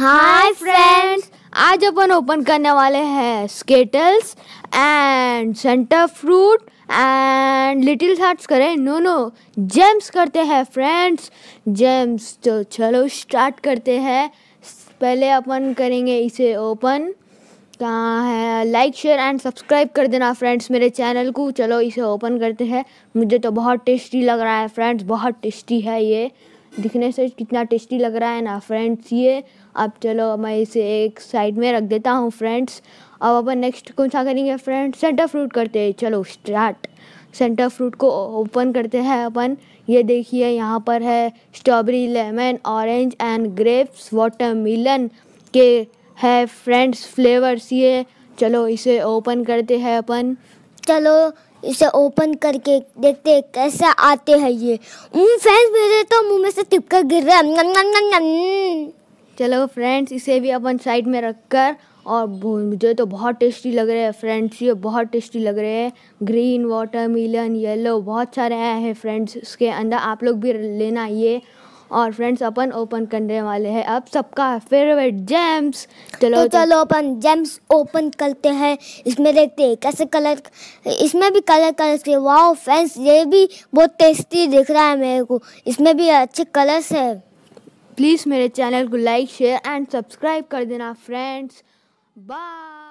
hi friends आज अपन open करने वाले हैं Skittles and Center Fruit and Little Hearts करें नो नो जेम्स करते हैं फ्रेंड्स जेम्स तो चलो स्टार्ट करते हैं पहले अपन करेंगे इसे ओपन कहाँ है लाइक शेयर एंड सब्सक्राइब कर देना फ्रेंड्स मेरे चैनल को चलो इसे ओपन करते हैं मुझे तो बहुत टेस्टी लग रहा है फ्रेंड्स बहुत टेस्टी है ये दिखने से कितना टेस्टी लग रहा है ना फ्रेंड्स ये अब चलो मैं इसे एक साइड में रख देता हूँ फ्रेंड्स अब अपन नेक्स्ट कौन सा करेंगे फ्रेंड्स सेंटर फ्रूट करते हैं चलो स्टार्ट सेंटर फ्रूट को ओपन करते हैं अपन ये देखिए यहाँ पर है strawberry lemon orange and grapes मिलन के है फ्रेंड्स फ्लेवर्स ये चलो इसे ओपन करते हैं अपन चलो इसे ओपन करके देखते हैं कैसे आते हैं ये फैंस मेरे तो मुंह में से टिपका गिर रहा है चलो फ्रेंड्स इसे भी अपन साइड में रख कर और मुझे तो बहुत टेस्टी लग रहे हैं फ्रेंड्स ये बहुत टेस्टी लग रहे हैं ग्रीन वाटर मिलन येलो बहुत सारे आए हैं फ्रेंड्स उसके अंदर आप लोग भी लेना ये और फ्रेंड्स अपन ओपन करने वाले हैं अब सबका फेवरेट जेम्स चलो तो चलो अपन जेम्स ओपन करते हैं इसमें देखते हैं कैसे कलर इसमें भी कलर कलर्स के वाओ फ्रेंड्स ये भी बहुत टेस्टी दिख रहा है मेरे को इसमें भी अच्छे कलर्स है प्लीज़ मेरे चैनल को लाइक शेयर एंड सब्सक्राइब कर देना फ्रेंड्स बाय